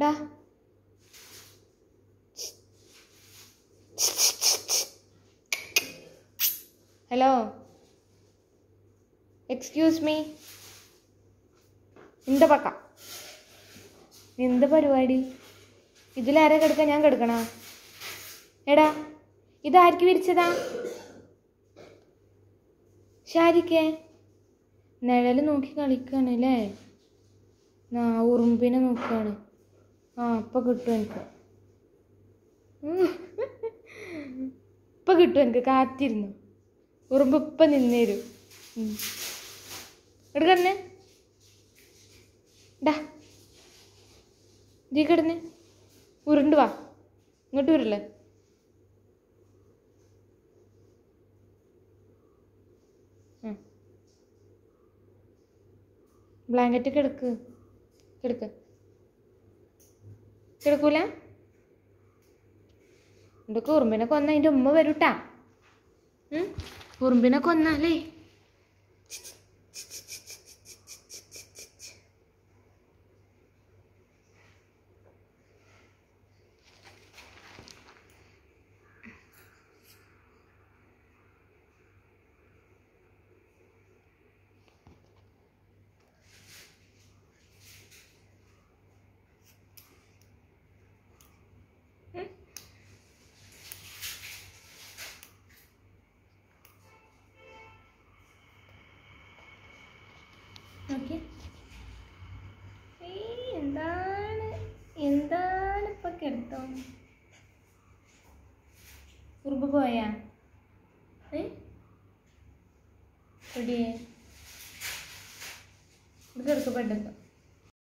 ഡാ hello excuse me എന്ത പക്ക എന്ത് പരിപാടി ഇതിലാരാ കിടക്കുക ഞാൻ കിടക്കണോ എടാ ഇതാർക്ക് വിരിച്ചതാ ശാരിക്കേ നിഴൽ നോക്കി കളിക്കുകയാണ് അല്ലേ ആ ഉറുമ്പിനെ നോക്കുകയാണ് ആ ഇപ്പം കിട്ടും എനിക്ക് ഇപ്പം കിട്ടും എനിക്ക് കാത്തിരുന്നു ഉറുമ്പ് ഇപ്പം നിന്നേരും എടുക്കടന്നെ ഡാ ജീ കിടന്നെ ഉരുണ്ട് വാ ഇങ്ങോട്ട് വരില്ലേ ബ്ലാങ്കറ്റ് കിടക്ക് കിടക്ക് എടുക്കൂല എന്തൊക്കെ ഉറുമ്പിനെ കൊന്ന അതിൻ്റെ ഉമ്മ വരൂട്ടാ ഉറുമ്പിനെ കൊന്നാലേ ഓക്കെ എന്താണ് എന്താണ് ഇപ്പൊ കിടത്തോ ഉറുമ്പ് പോയാ ഏടിയേ ഇത് കിടക്കപ്പെട്ടെന്തോ